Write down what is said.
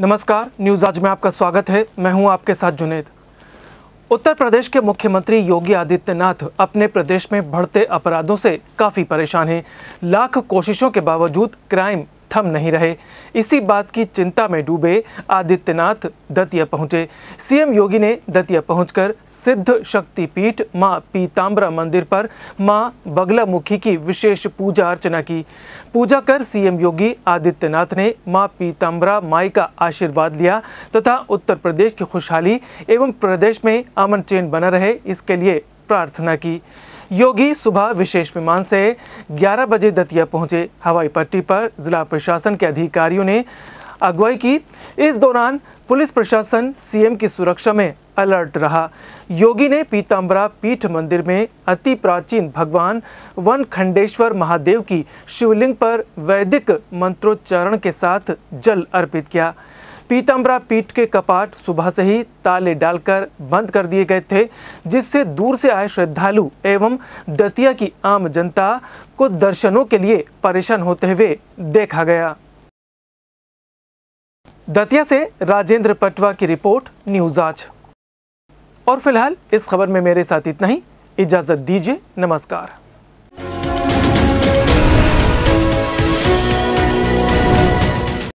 नमस्कार न्यूज़ आज में आपका स्वागत है मैं हूं आपके साथ जुनेद उत्तर प्रदेश के मुख्यमंत्री योगी आदित्यनाथ अपने प्रदेश में बढ़ते अपराधों से काफ़ी परेशान हैं लाख कोशिशों के बावजूद क्राइम थम नहीं रहे इसी बात की चिंता में डूबे आदित्यनाथ दतिया पहुंचे सीएम योगी ने दतिया पहुंचकर सिद्ध शक्तिपीठ मां पीताम्बरा मंदिर पर मां बगलामुखी की विशेष पूजा अर्चना की पूजा कर सीएम योगी आदित्यनाथ ने मां पीताम्बरा माई का आशीर्वाद लिया तथा उत्तर प्रदेश की खुशहाली एवं प्रदेश में अमन चैन बना रहे इसके लिए प्रार्थना की योगी सुबह विशेष विमान से 11 बजे दतिया पहुंचे हवाई पट्टी पर जिला प्रशासन के अधिकारियों ने अगुवाई की इस दौरान पुलिस प्रशासन सीएम की सुरक्षा में अलर्ट रहा योगी ने पीताम्बरा पीठ मंदिर में अति प्राचीन भगवान वन खंडेश्वर महादेव की शिवलिंग पर वैदिक मंत्रोच्चारण के साथ जल अर्पित किया पीताम्बरा पीठ के कपाट सुबह से ही ताले डालकर बंद कर दिए गए थे जिससे दूर से आए श्रद्धालु एवं दतिया की आम जनता को दर्शनों के लिए परेशान होते हुए देखा गया दतिया से राजेंद्र पटवा की रिपोर्ट न्यूज आज और फिलहाल इस खबर में मेरे साथ इतना ही इजाजत दीजिए नमस्कार